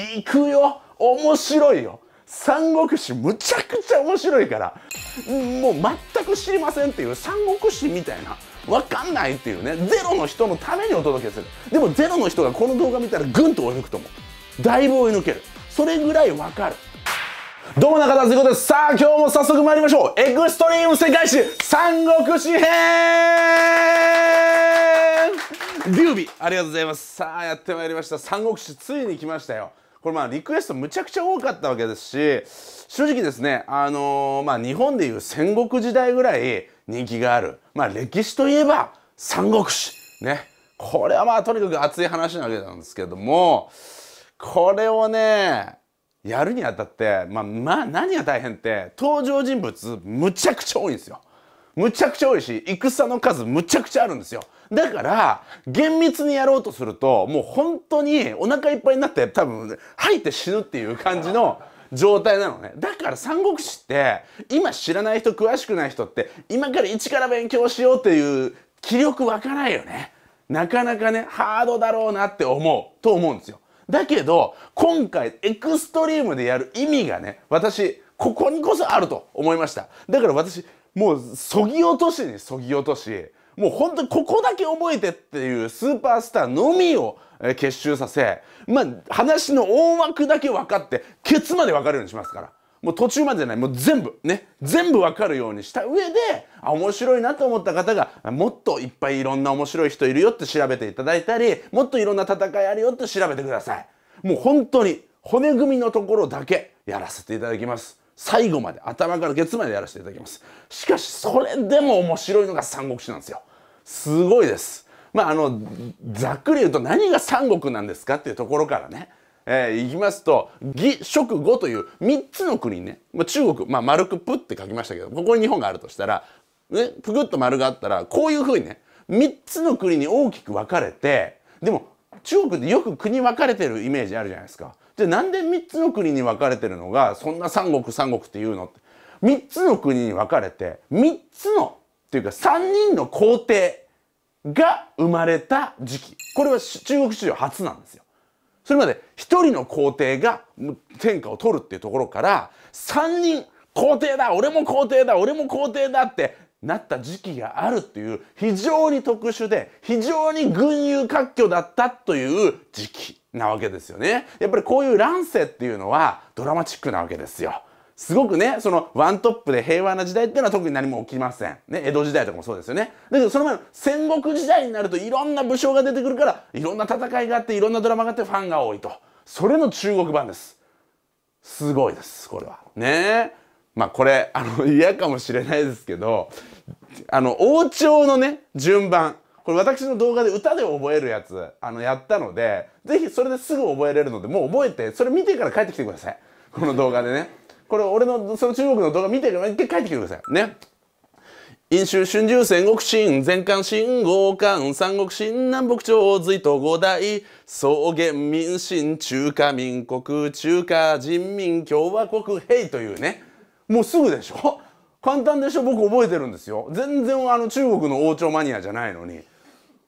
行くよ面白いよ三国志むちゃくちゃ面白いからもう全く知りませんっていう三国志みたいな分かんないっていうねゼロの人のためにお届けするでもゼロの人がこの動画見たらぐんと追い抜くと思うだいぶ追い抜けるそれぐらい分かるどうも中田敦彦ですさあ今日も早速参りましょうエクストリーム世界史三国志編劉備ありがとうございますさあやってまいりました三国志ついに来ましたよこれまあリクエストむちゃくちゃ多かったわけですし正直ですねあのー、まあ日本でいう戦国時代ぐらい人気があるまあ歴史といえば三国志ねこれはまあとにかく熱い話なわけなんですけどもこれをねやるにあたってまあまあ何が大変って登場人物むちゃくちゃ多いんですよ。むちゃくちゃ多いし戦の数むちゃくちゃあるんですよだから厳密にやろうとするともう本当にお腹いっぱいになって多分吐いて死ぬっていう感じの状態なのねだから三国志って今知らない人詳しくない人って今から一から勉強しようっていう気力湧かないよねなかなかねハードだろうなって思うと思うんですよだけど今回エクストリームでやる意味がね私ここにこそあると思いましただから私もうそぎ落としにそぎ落としもう本当にここだけ覚えてっていうスーパースターのみを結集させまあ話の大枠だけ分かってケツまで分かるようにしますから。もう途中までじゃないもう全部ね全部分かるようにした上であ面白いなと思った方がもっといっぱいいろんな面白い人いるよって調べていただいたりもっといろんな戦いあるよって調べてくださいもう本当に骨組みのところだけやらせていただきます最後まで頭から月までやらせていただきますしかしそれでも面白いのが三国志なんですよすごいですまああのざっくり言うと何が三国なんですかっていうところからねえー、いきますと義食呉という3つの国ね、まあ、中国、まあ、丸くプって書きましたけどここに日本があるとしたら、ね、ぷくっと丸があったらこういうふうにね3つの国に大きく分かれてでも中国ってよく国分かれてるイメージあるじゃないですかじゃあなんで3つの国に分かれてるのがそんな三国三国っていうのって3つの国に分かれて3つのっていうか3人の皇帝が生まれた時期これは中国史上初なんですよ。それまで1人の皇帝が天下を取るっていうところから3人皇帝だ俺も皇帝だ俺も皇帝だってなった時期があるっていう非常に特殊で非常に群雄割拠だったという時期なわけですよね。やっぱりこういう乱世っていうのはドラマチックなわけですよ。すごくね、そのワントップで平和な時代っていうのは特に何も起きません。ね、江戸時代とかもそうですよね。だけどその前の戦国時代になるといろんな武将が出てくるから、いろんな戦いがあって、いろんなドラマがあってファンが多いと。それの中国版です。すごいです、これは。ねまあこれ、あの、嫌かもしれないですけど、あの、王朝のね、順番。これ私の動画で歌で覚えるやつ、あの、やったので、ぜひそれですぐ覚えれるので、もう覚えて、それ見てから帰ってきてください。この動画でね。これ俺の、その中国の動画見てから一回帰ってきてください。ね。飲酒春秋戦国神全漢神豪漢三国神南北朝隋と五代草原民進中華民国中華人民共和国ヘイというねもうすぐでしょ 簡単でしょ僕覚えてるんですよ全然あの中国の王朝マニアじゃないのに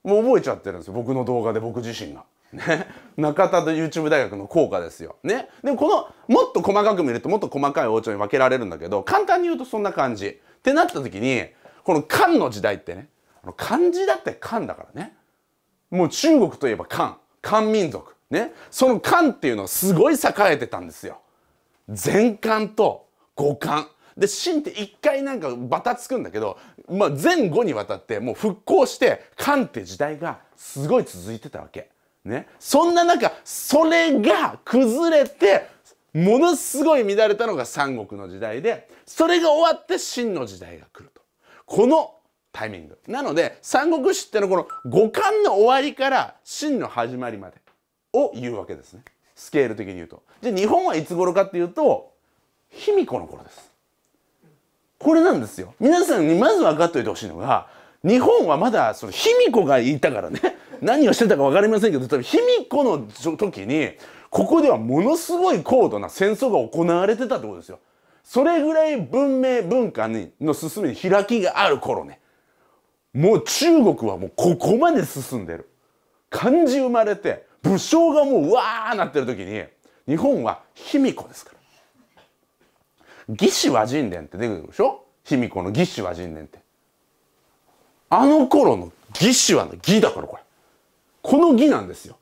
もう覚えちゃってるんですよ僕の動画で僕自身が。ね、中田と YouTube 大学の効果ですよ。ね、でもこのもっと細かく見るともっと細かい王朝に分けられるんだけど簡単に言うとそんな感じ。ってなった時にこの漢の時代ってね漢字だって漢だからねもう中国といえば漢漢民族ねその漢っていうのはすごい栄えてたんですよ。全漢と五感。で、芯って一回なんかバタつくんだけど、まあ、前後にわたってもう復興して、漢って時代がすごい続いてたわけ。ね。そんな中、それが崩れて、ものすごい乱れたのが三国の時代で、それが終わって秦の時代が来ると。このタイミング。なので、三国志ってのはこの五感の終わりから秦の始まりまでを言うわけですね。スケール的に言うと。じゃあ日本はいつ頃かっていうと、卑弥呼の頃ですこれなんですよ皆さんにまず分かっておいてほしいのが日本はまだその卑弥呼がいたからね 何をしてたか分かりませんけど卑弥呼の時にここではものすごい高度な戦争が行われてたってことですよ。それぐらい文明文化にの進みに開きがある頃ねもう中国はもうここまで進んでる漢字生まれて武将がもううわーなってる時に日本は卑弥呼ですから。魏志倭人伝って出てくるでしょ卑弥呼の魏志倭人伝って。あの頃の魏志倭の魏だからこれ。この義なんですよ。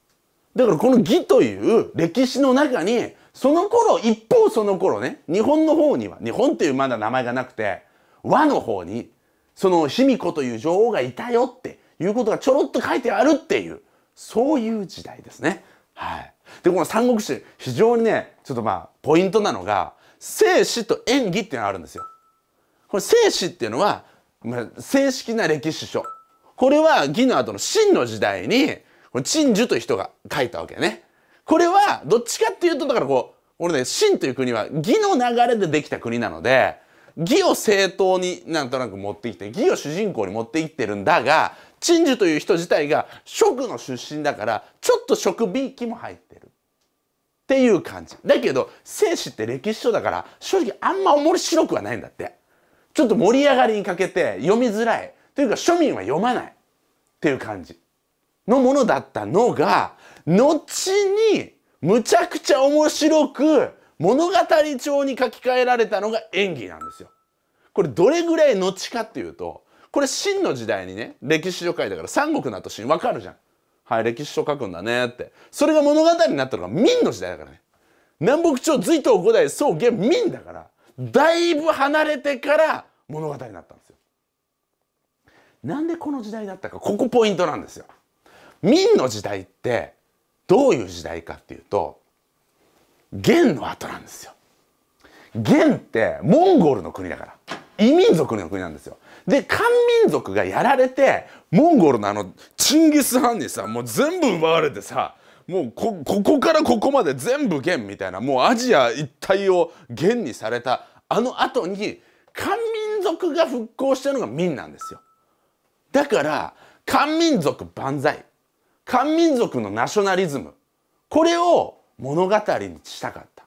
だからこの義という歴史の中に、その頃、一方その頃ね、日本の方には、日本っていうまだ名前がなくて、和の方に、その卑弥呼という女王がいたよっていうことがちょろっと書いてあるっていう、そういう時代ですね。はい。で、この三国志、非常にね、ちょっとまあ、ポイントなのが、生死と演技っていうのがあるんですよ。これ生死っていうのは、まあ、正式な歴史書。これは義の後の秦の時代に、陳樹という人が書いたわけね。これは、どっちかっていうと、だからこう、俺ね、秦という国は義の流れでできた国なので、義を正当になんとなく持ってきて、義を主人公に持ってってるんだが、陳樹という人自体が職の出身だから、ちょっと職びいきも入ってる。っていう感じだけど生死って歴史書だから正直あんま面白くはないんだってちょっと盛り上がりに欠けて読みづらいというか庶民は読まないっていう感じのものだったのが後にむちゃくちゃ面白く物語帳に書き換えられたのが演技なんですよ。これどれぐらい後かっていうとこれ秦の時代にね歴史書書いたから三国の後秦わかるじゃん。はい、歴史書書くんだねって。それが物語になったのが明の時代だからね。南北朝隋唐五代宋元明だから、だいぶ離れてから物語になったんですよ。なんでこの時代だったか、ここポイントなんですよ。明の時代ってどういう時代かっていうと、元の後なんですよ。元ってモンゴルの国だから。異民族の国なんですよ。で、漢民族がやられて、モンゴルのあの、チンギス・ハンにさ、もう全部奪われてさ、もうこ、ここからここまで全部元みたいな、もうアジア一帯を元にされた、あの後に、漢民族が復興したのが民なんですよ。だから、漢民族万歳。漢民族のナショナリズム。これを物語にしたかった。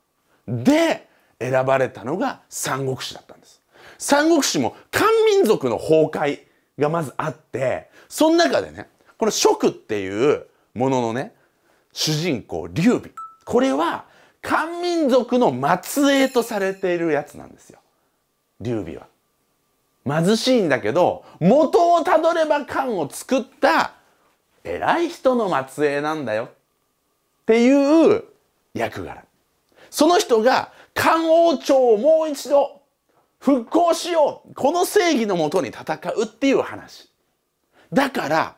で、選ばれたのが三国志だったんです。三国志も漢民族の崩壊がまずあってその中でねこの蜀っていうもののね主人公劉備これは漢民族の末裔とされているやつなんですよ劉備は。貧しいんだけど元をたどれば漢を作った偉い人の末裔なんだよっていう役柄その人が漢王朝をもう一度復興しようこの正義のもとに戦うっていう話だから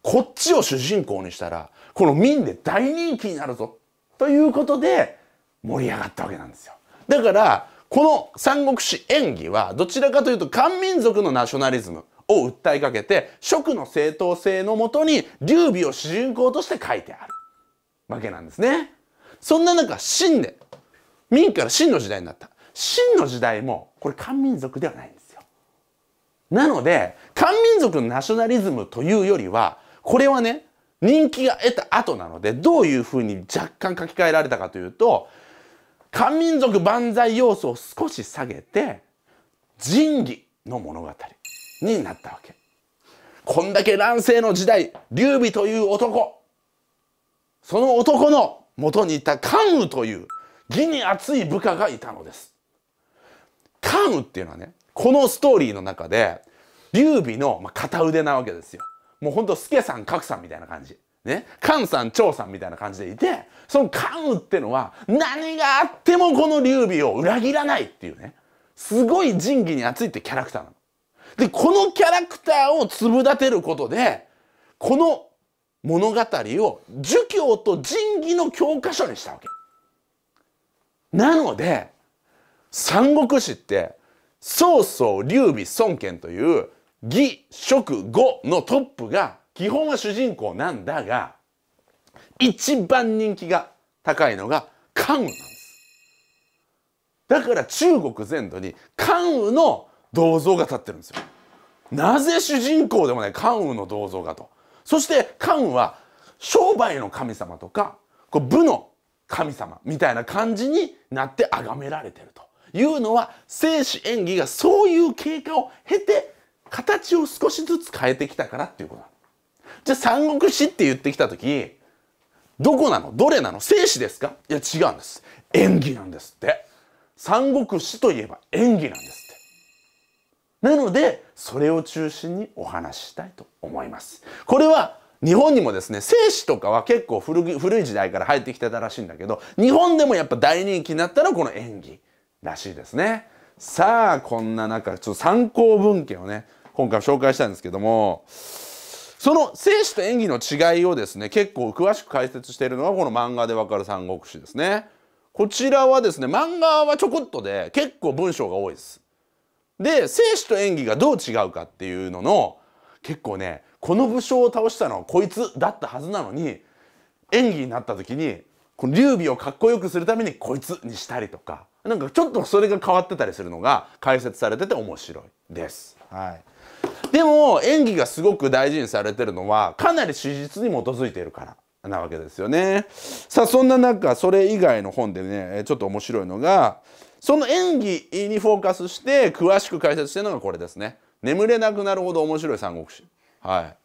こっちを主人公にしたらこの民で大人気になるぞということで盛り上がったわけなんですよだからこの「三国志演義」はどちらかというと漢民族のナショナリズムを訴えかけて蜀の正当性のもとに劉備を主人公として書いてあるわけなんですね。そんな中秦で民から秦の時代になった。真の時代もこれ漢民族ではないんですよ。なので漢民族のナショナリズムというよりはこれはね人気が得た後なのでどういうふうに若干書き換えられたかというと漢民族万歳要素を少し下げて仁義の物語になったわけ。こんだけ乱世の時代劉備という男その男の元にいた関羽という義に厚い部下がいたのです。カウっていうのはねこのストーリーの中で劉備の片腕なわけですよもうほんと助さんクさんみたいな感じね関さん張さんみたいな感じでいてそのカウってのは何があってもこの劉備を裏切らないっていうねすごい仁義に熱いってキャラクターなの。でこのキャラクターを粒立てることでこの物語を儒教と仁義の教科書にしたわけ。なので三国志って曹操劉備孫権という義職語のトップが基本は主人公なんだが一番人気が高いのが関羽なんですだから中国全土に関羽の銅像が立ってるんですよなぜ主人公でもない関羽の銅像がとそして関羽は商売の神様とかこう武の神様みたいな感じになって崇められてるというのは生死演技がそういう経過を経て形を少しずつ変えてきたからっていうことじゃあ三国志って言ってきた時どこなのどれなの生死ですかいや違うんです演技なんですって三国志といえば演技なんですってなのでそれを中心にお話ししたいと思いますこれは日本にもですね生死とかは結構古い時代から入ってきてたらしいんだけど日本でもやっぱ大人気になったのはこの演技らしいですね。さあこんな中ちょっと参考文献をね今回紹介したんですけどもその生死と演技の違いをですね結構詳しく解説しているのがこの漫画でわかる三国志ですね。こちらはですね漫画はちょこっとで結構文章が多いです。で生死と演技がどう違うかっていうのの結構ねこの武将を倒したのはこいつだったはずなのに演技になった時にこの劉備をかっこよくするためにこいつにしたりとかなんかちょっとそれが変わってたりするのが解説されてて面白いです。はい、でも演技がすごく大事にされてるのはかなり史実に基づいているからなわけですよね。さあそんな中それ以外の本でねちょっと面白いのがその演技にフォーカスして詳しく解説してるのがこれですね。眠れなくなるほど面白い三国志。はい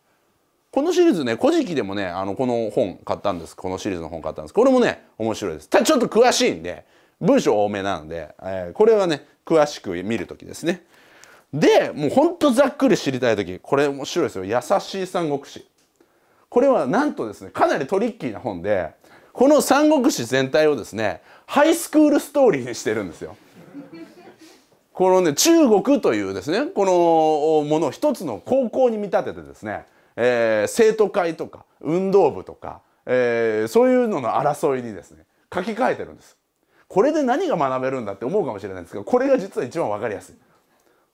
このシリーズね、古事記でもね、あの、この本買ったんです。このシリーズの本買ったんです。これもね、面白いです。ただちょっと詳しいんで、文章多めなので、えー、これはね詳しく見る時ですねでもうほんとざっくり知りたい時これ面白いですよ「優しい三国志」これはなんとですねかなりトリッキーな本でこの三国志全体をですねハイスクールストーリーにしてるんですよ。このね中国というですねこのものを一つの高校に見立ててですね、えー、生徒会とか運動部とか、えー、そういうのの争いにですね書き換えてるんです。これで何が学べるんだって思うかもしれないんですけどこれが実は一番分かりやすい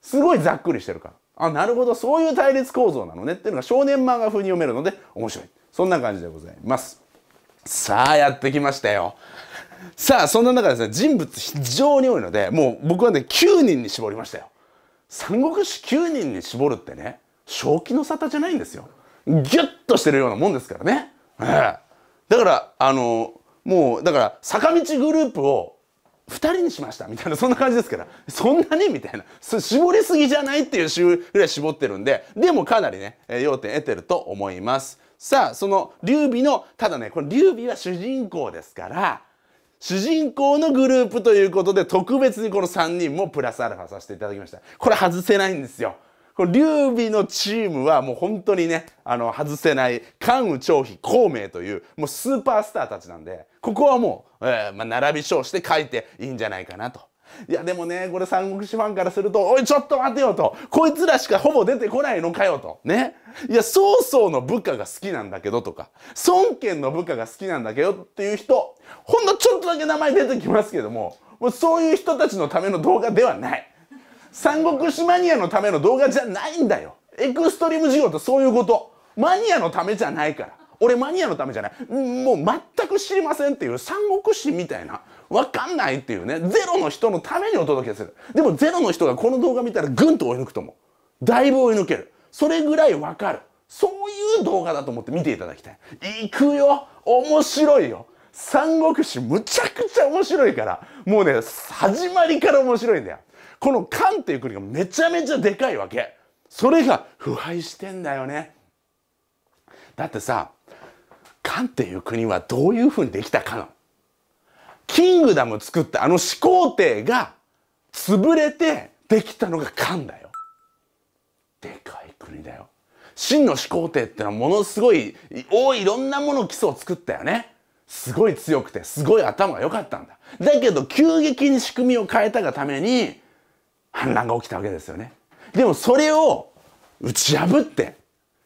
すごいざっくりしてるからあなるほどそういう対立構造なのねっていうのが少年漫画風に読めるので面白いそんな感じでございますさあやってきましたよさあそんな中ですね人物非常に多いのでもう僕はね9人に絞りましたよ三国志9人に絞るってね正気の沙汰じゃないんですよギュッとしてるようなもんですからね、えー、だからあのもうだから坂道グループを2人にしましたみたいなそんな感じですからそんなにみたいな絞りすぎじゃないっていうぐらい絞ってるんででもかなりね要点得てると思いますさあその劉備のただねこの劉備は主人公ですから主人公のグループということで特別にこの3人もプラスアルファさせていただきましたこれ外せないんですよこの劉備のチームはもう本当にね、あの、外せない、関羽、張飛、孔明という、もうスーパースターたちなんで、ここはもう、えー、まあ、並び称して書いていいんじゃないかなと。いや、でもね、これ三国志ファンからすると、おい、ちょっと待てよと、こいつらしかほぼ出てこないのかよと、ね。いや、曹操の部下が好きなんだけどとか、孫権の部下が好きなんだけどっていう人、ほんのちょっとだけ名前出てきますけども、もうそういう人たちのための動画ではない。三国志マニアのための動画じゃないんだよエクストリーム事業ってそういうことマニアのためじゃないから俺マニアのためじゃないもう全く知りませんっていう三国志みたいなわかんないっていうねゼロの人のためにお届けするでもゼロの人がこの動画見たらぐんと追い抜くと思うだいぶ追い抜けるそれぐらいわかるそういう動画だと思って見ていただきたい行くよ面白いよ三国志むちゃくちゃ面白いからもうね始まりから面白いんだよこのンっていう国がめちゃめちゃでかいわけそれが腐敗してんだよねだってさンっていう国はどういうふうにできたかのキングダム作ったあの始皇帝が潰れてできたのが韓だよでかい国だよ真の始皇帝ってのはものすごい多いいろんなもの基礎を作ったよねすごい強くてすごい頭が良かったんだだけど急激に仕組みを変えたがために反乱が起きたわけですよね。でもそれを打ち破って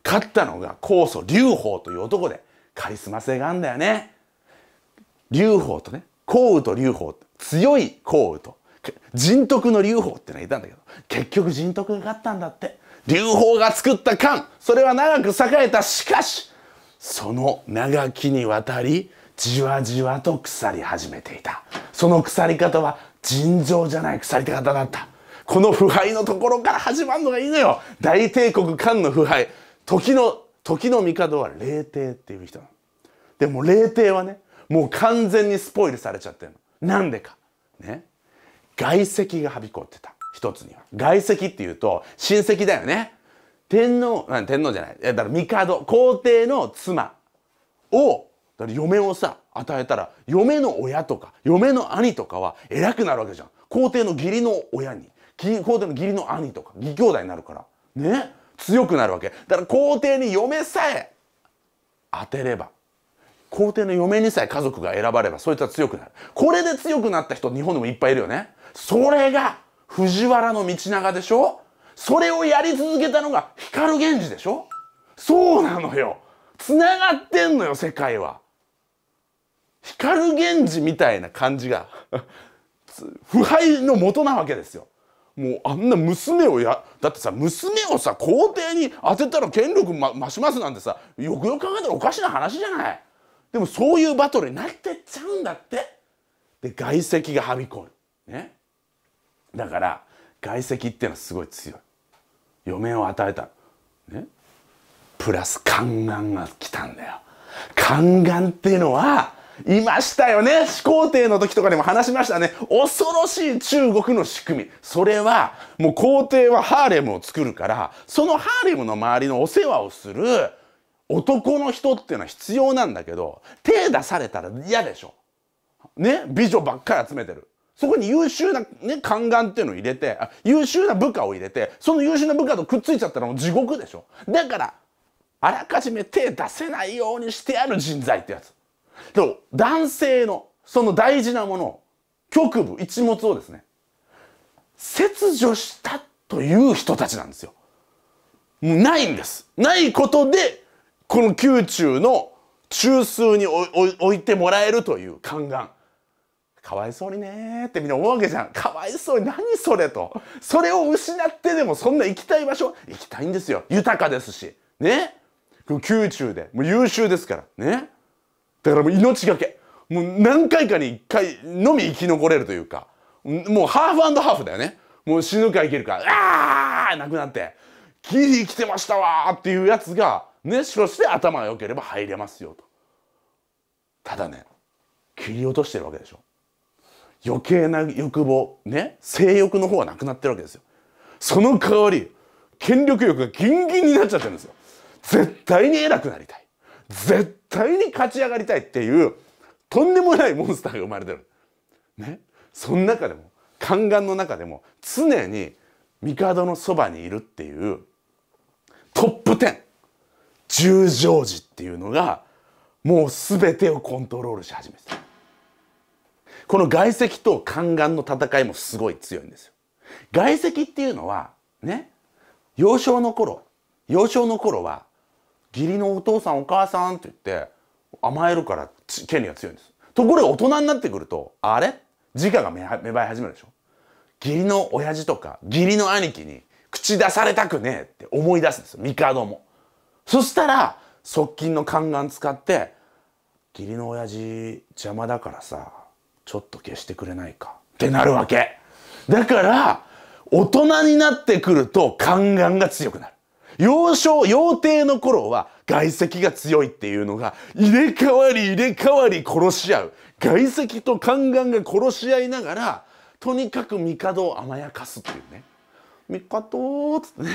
勝ったのが高祖劉邦という男でカリスマ性があるんだよね。劉邦とね項羽と劉邦強い項羽と人徳の劉邦ってのがいたんだけど結局人徳が勝ったんだって劉邦が作った漢それは長く栄えたしかしその長きにわたりじわじわと腐り始めていたその腐り方は尋常じゃない腐り方だったこの腐敗のところから始まるのがいいのよ大帝国間の腐敗時の時の帝は霊帝っていう人なのでも霊帝はねもう完全にスポイルされちゃってるのなんでかね外籍がはびこってた一つには外籍っていうと親戚だよね天皇天皇じゃないだから帝皇帝の妻をだから嫁をさ与えたら嫁の親とか嫁の兄とかは偉くなるわけじゃん皇帝の義理の親に皇帝の義理の兄とか義兄弟になるからね強くなるわけだから皇帝に嫁さえ当てれば皇帝の嫁にさえ家族が選ばればそいつは強くなるこれで強くなった人日本でもいっぱいいるよねそれが藤原道長でしょそれをやり続けたのが光源氏でしょそうなのよつながってんのよ世界は光源氏みたいな感じが 腐敗の元なわけですよもうあんな娘をやだってさ娘をさ皇帝に当てたら権力、ま、増しますなんてさよくよく考えたらおかしな話じゃないでもそういうバトルになってっちゃうんだってで外籍がはびこるねだから外籍っていうのはすごい強い余命を与えたねプラス宦官が来たんだよ宦官っていうのはいましたよね始皇帝の時とかにも話しましたね恐ろしい中国の仕組みそれはもう皇帝はハーレムを作るからそのハーレムの周りのお世話をする男の人っていうのは必要なんだけど手出されたら嫌でしょね美女ばっかり集めてるそこに優秀な、ね、宦官っていうのを入れてあ優秀な部下を入れてその優秀な部下とくっついちゃったらもう地獄でしょだからあらかじめ手出せないようにしてある人材ってやつでも男性のその大事なもの局部一物をですね切除したという人たちなんですよ。もうないんです。ないことでこの宮中の中枢に置いてもらえるという宦官。かわいそうにねってみんな思うわけじゃん。かわいそうに何それと。それを失ってでもそんな行きたい場所行きたいんですよ。豊かですし。ね。宮中で。もう優秀ですから。ね。だからもう命がけもう何回かに1回のみ生き残れるというかもうハーフハーフだよねもう死ぬか生きるかあーなくなってギリ生きてましたわっていうやつがし唱して頭が良ければ入れますよとただね切り落としてるわけでしょ余計な欲望ね性欲の方はなくなってるわけですよその代わり権力欲がギンギンになっちゃってるんですよ絶対に偉くなりたい絶対に勝ち上がりたいっていうとんでもないモンスターが生まれてる。ね。その中でも宦官の中でも常に帝のそばにいるっていうトップ10十条寺っていうのがもう全てをコントロールし始めてた。この外籍と宦官の戦いもすごい強いんですよ。外籍っていうのはね幼少の頃幼少の頃は義理のお父さんお母さんって言って甘えるから権利が強いんですところが大人になってくるとあれ自我が芽生え始めるでしょ義理の親父とか義理の兄貴に口出されたくねえって思い出すんですよ帝もそしたら側近の宦官使って義理の親父邪魔だからさちょっと消してくれないかってなるわけだから大人になってくると宦官が強くなる幼少、幼帝の頃は外籍が強いっていうのが、入れ替わり入れ替わり殺し合う。外籍と宦官が殺し合いながら、とにかく帝を甘やかすっていうね。帝っつってね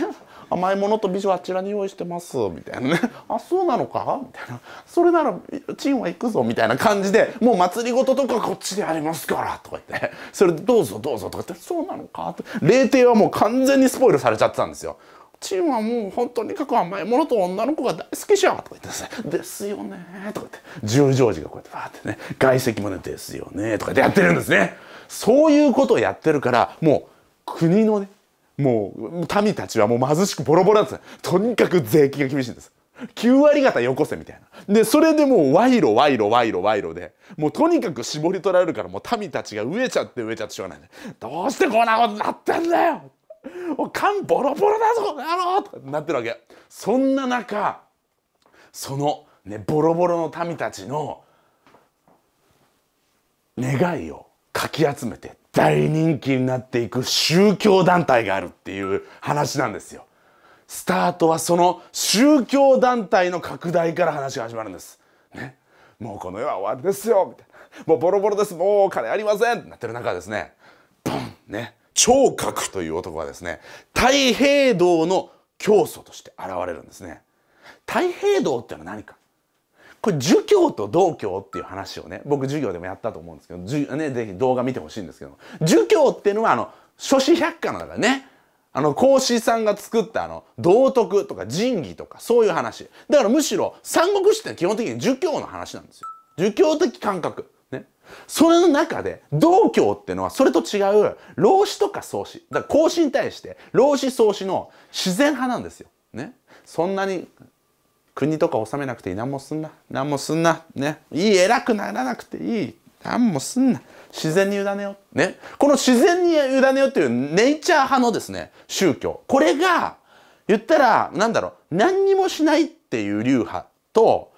甘いものと美女あちらに用意してますみたいなねあそうなのかみたいなそれならチンは行くぞみたいな感じでもう祭りごととかこっちでありますからとか言ってそれどうぞどうぞとか言ってそうなのかって。霊帝はもう完全にスポイルされちゃってたんですよちんはもう本当にかく甘いものと女の子が大好きじゃん」とか言ってさ「ですよね」とか言って十条寺がこうやってわってね外籍もね「ですよね」とかってやってるんですね。そういうことをやってるからもう国のねもう民たちはもう貧しくボロボロなんですとにかく税金が厳しいんです。9割方よこせみたいな。で、それでもう賄賂賄賂賄賂賄賂で、もうとにかく絞り取られるからもう民たちが飢えちゃって飢えちゃってしょうがない。どうしてこんなことになってんだよ お缶ボロボロだぞとなってるわけそんな中その、ね、ボロボロの民たちの願いをかき集めて大人気になっていく宗教団体があるっていう話なんですよ。スタートはその宗教団体の拡大から話が始まるんです。ね、もうこの世は終わりですよみたいなもうボロボロですもう金ありませんってなってる中ですねボンね聴覚という男がですね、太平道の教祖として現れるんですね。太平道ってのは何かこれ儒教と道教っていう話をね僕授業でもやったと思うんですけどじね、ぜひ動画見てほしいんですけど儒教っていうのはあの諸子百科の中でねあの孔子さんが作ったあの道徳とか仁義とかそういう話だからむしろ三国志って基本的に儒教の話なんですよ儒教的感覚それの中で、道教っていうのはそれと違う、老子とか創始。だから孔子に対して、老子創始の自然派なんですよ。ね。そんなに国とか治めなくていい。何もすんな。何もすんな。ね。いい。偉くならなくていい。何もすんな。自然に委ねよ。ね。この自然に委ねよっていうネイチャー派のですね、宗教。これが、言ったら、なんだろう。何にもしないっていう流派と、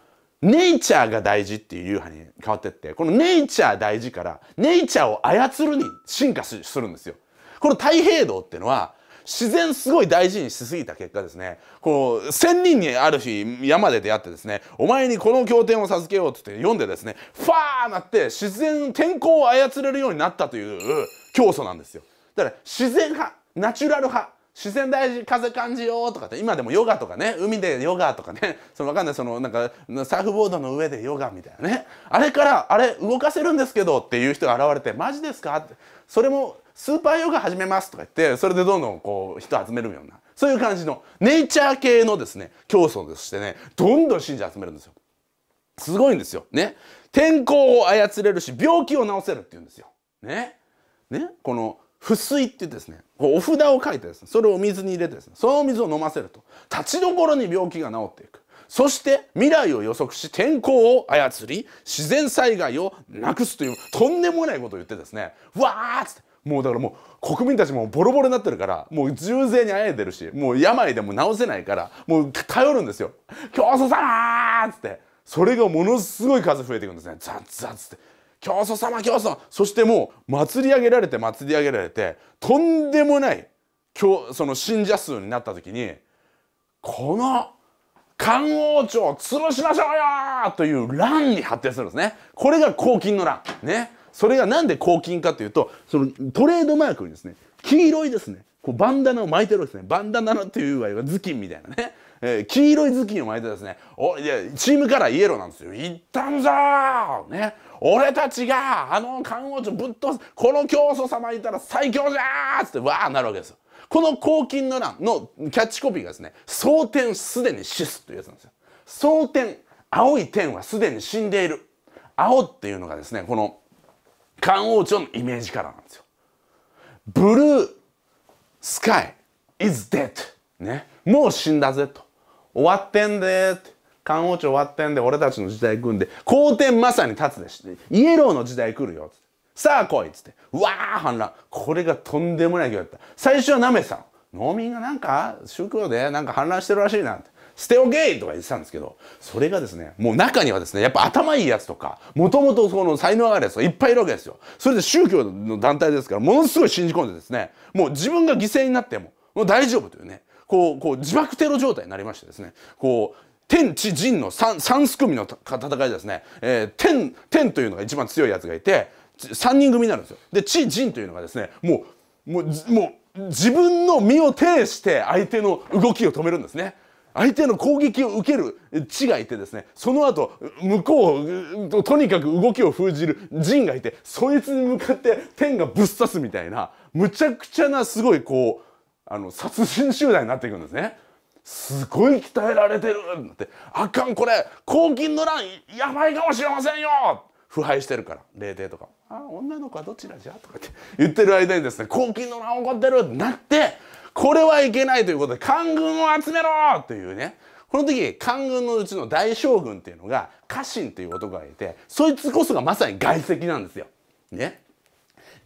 ネイチャーが大事っていう流派に変わってって、このネイチャー大事から、ネイチャーを操るに進化するんですよ。この太平道っていうのは、自然すごい大事にしすぎた結果ですねこう0人にある日山で出会ってですねお前にこの経典を授けようってって読んでですねファーなって自然天候を操れるようになったという教祖なんですよだから自然派ナチュラル派自然大事風感じようとかって今でもヨガとかね海でヨガとかねその分かんないそのなんかサーフボードの上でヨガみたいなねあれからあれ動かせるんですけどっていう人が現れてマジですかってそれもスーパーヨガ始めますとか言ってそれでどんどんこう人集めるようなそういう感じのネイチャー系のですね競争としてねどんどん信者集めるんですよすごいんですよね天候を操れるし病気を治せるっていうんですよねねこの不水ってですねお札を書いてですねそれをお水に入れてですねそのお水を飲ませると立ちどころに病気が治っていくそして未来を予測し天候を操り自然災害をなくすというとんでもないことを言ってですねわーっつってもうだからもう国民たちもボロボロになってるからもう重税にあえてるしもう病でも治せないからもう頼るんですよ競争さまっつってそれがものすごい数増えていくんですねザッザッつって教祖様教祖そしてもう祭り上げられて祭り上げられてとんでもないその信者数になった時にこの漢王朝を潰しましょうよという乱に発展するんですね。これが公金の乱。ね。それが何で公金かというと、そのトレードマークにですね、黄色いですね、こうバンダナを巻いてるですね。バンダナっていう合は頭巾みたいなね。えー、黄色い頭巾を巻いてですね、おいやチームカラーイエローなんですよ。いったんぞね。俺たちがあの看護師ぶっ飛この教祖様いたら最強じゃーっつってわあなるわけですよこの公金の乱のキャッチコピーがですね蒼天すでに死すというやつなんですよ蒼天青い天はすでに死んでいる青っていうのがですねこの漢王朝のイメージカラーなんですよブルースカイ is dead ねもう死んだぜと終わってんでーって漢王朝終わってんで俺たちの時代組んで皇天まさに立つでしてイエローの時代来るよつってさあ来いっつってうわあ反乱これがとんでもない行だった最初はナメさん農民がなんか宗教でなんか反乱してるらしいなって捨ておけとか言ってたんですけどそれがですねもう中にはですねやっぱ頭いいやつとかもともとその才能があるやつがいっぱいいるわけですよそれで宗教の団体ですからものすごい信じ込んでですねもう自分が犠牲になってももう大丈夫というねこうこう自爆テロ状態になりましてですねこう天地人の 3, すくみの戦いですね、えー、天天というのが一番強いやつがいて3人組になるんですよで地人というのがですねもうもうもう自分の身を挺して相手の動きを止めるんですね相手の攻撃を受ける地がいてですねその後向こうとにかく動きを封じる陣がいてそいつに向かって天がぶっ刺すみたいなむちゃくちゃなすごいこうあの殺人集団になっていくんですね。すごい鍛えられてるってあかんこれ抗菌の乱、やばいかもしれませんよ腐敗してるから霊帝とか「あ女の子はどちらじゃ?」とかって言ってる間にですね抗菌の乱起こってるってなってこれはいけないということで官軍を集めろというねこの時官軍のうちの大将軍っていうのが家臣っていう男がいてそいつこそがまさに外籍なんですよ。ね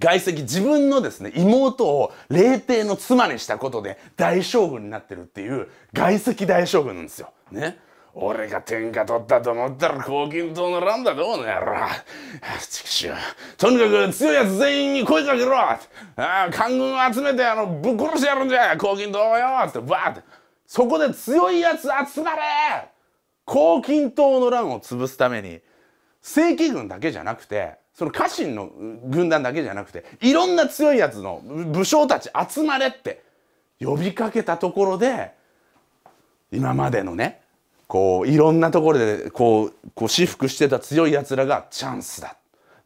外籍自分のですね妹を霊帝の妻にしたことで大将軍になってるっていう外籍大将軍なんですよ。ね。俺が天下取ったと思ったら黄金党の乱だどうのやろちくしょう。とにかく強いやつ全員に声かけろああ、官軍集めてあのぶっ殺してやるんじゃ黄金党よってバーって。そこで強いやつ集まれ黄金党の乱を潰すために正規軍だけじゃなくてその家臣の軍団だけじゃなくていろんな強いやつの武将たち集まれって呼びかけたところで今までのねこういろんなところでこうこう私服してた強いやつらがチャンスだ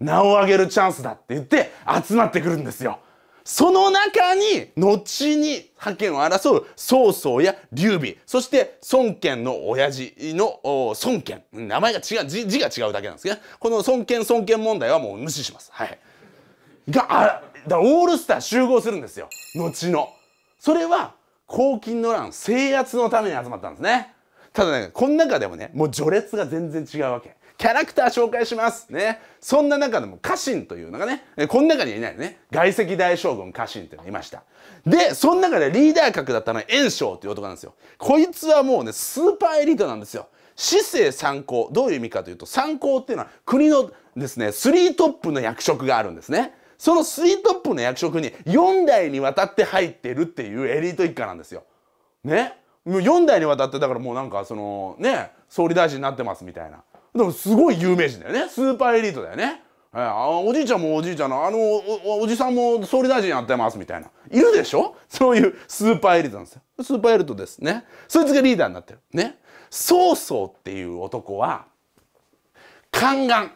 名を上げるチャンスだって言って集まってくるんですよ。その中に、後に覇権を争う曹操や劉備、そして孫権の親父の孫権。名前が違う字、字が違うだけなんですけど、ね、この孫権孫権問題はもう無視します。はい。が、あだオールスター集合するんですよ。後の。それは、黄金の乱制圧のために集まったんですね。ただね、この中でもね、もう序列が全然違うわけ。キャラクター紹介しますねそんな中でも家臣というのがねこの中にはいないね外籍大将軍家臣ていうのがいましたでその中でリーダー格だったのは袁紹という男なんですよこいつはもうねスーパーエリートなんですよ市政参考どういう意味かというと参考っていうのは国のですねスリートップの役職があるんですねそのスリートップの役職に4代にわたって入ってるっていうエリート一家なんですよねもう4代にわたってだからもうなんかそのね総理大臣になってますみたいなでもすごい有名人だよねスーパーエリートだよね、えー、あおじいちゃんもおじいちゃんのあのおじさんも総理大臣やってますみたいないるでしょそういうスーパーエリートなんですよスーパーエリートですねそいつがリーダーになってるね曹操っていう男は宦官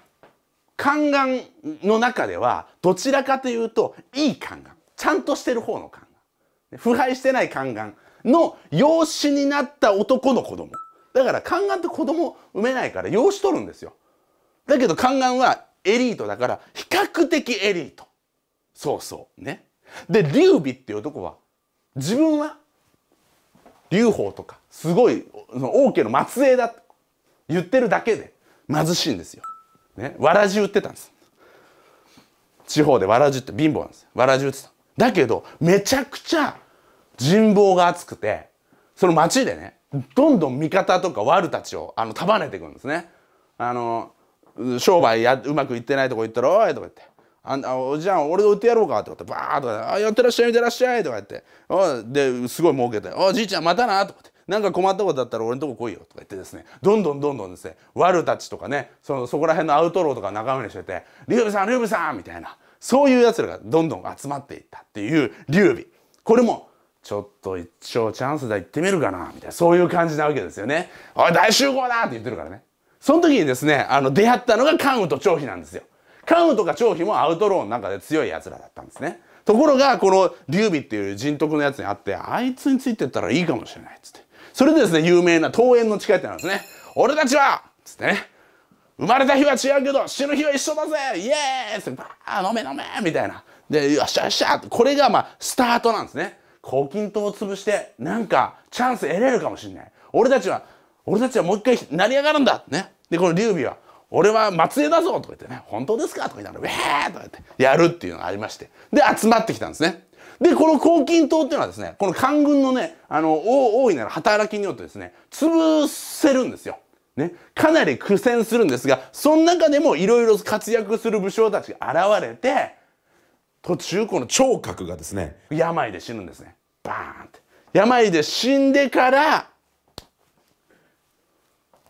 宦官の中ではどちらかというといい宦官ちゃんとしてる方の宦官腐敗してない宦官の養子になった男の子供だから宦官って子供産めないから養子取るんですよ。だけど宦官はエリートだから比較的エリート。そうそうね。で劉備っていう男は自分は劉邦とかすごい王家の末裔だと言ってるだけで貧しいんですよ。ね、わらじ売ってたんです。地方でわらじって貧乏なんですよ。わらじ売ってた。だけどめちゃくちゃ人望が厚くてその町でねどんどん味方とか悪たちをあの束ねていくんですね。あの商売やうまくいってないとこ行ったら「おい」とか言って「あんあおじゃん俺で売ってやろうか」とかってバーとか「あやってらっしゃい見てらっしゃい」とか言っておですごい儲けて「おじいちゃんまたな」とかって。なんか困ったことだったら俺のとこ来いよとか言ってですねどんどんどんどんですね悪たちとかねそのそこら辺のアウトローとか仲間にしてて「劉備さん劉備さん!」みたいなそういうやつらがどんどん集まっていったっていう劉備これもちょっと一応チャンスだ行ってみるかなみたいなそういう感じなわけですよね。おい大集合だって言ってるからね。その時にですねあの出会ったのが関羽と張飛なんですよ。関羽とか張飛もアウトローの中で強いやつらだったんですね。ところがこの劉備っていう人徳のやつに会ってあいつについてったらいいかもしれないっつってそれでですね有名な桃園の誓いってなんですね。俺たちはつってね生まれた日は違うけど死ぬ日は一緒だぜイエーイってバー飲め飲めみたいなでよっしゃよっしゃこれがまあスタートなんですね。胡錦涛を潰してなんかチャンス得れるかもしれない俺たちは俺たちはもう一回成り上がるんだねでこの劉備は俺は松江だぞとか言ってね本当ですかとか言ったらウェーとか言ってやるっていうのがありましてで集まってきたんですねでこの黄金島っていうのはですねこの官軍のねあの大いなる働きによってですね潰せるんですよね、かなり苦戦するんですがその中でもいろいろ活躍する武将たちが現れて途中この聴覚がですね病で死ぬんですねバーンって病で死んでから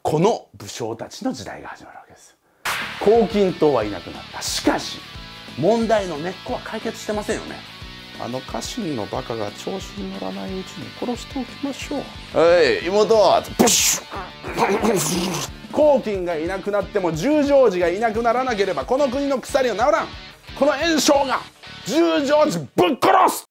この武将たちの時代が始まるわけです黄金党はいなくなったしかし問題の根っこは解決してませんよねあの家臣のバカが調子に乗らないうちに殺しておきましょうはい妹はプシュ黄金がいなくなっても十条寺がいなくならなければこの国の鎖は治らんこの炎症が十条寺ぶっ殺す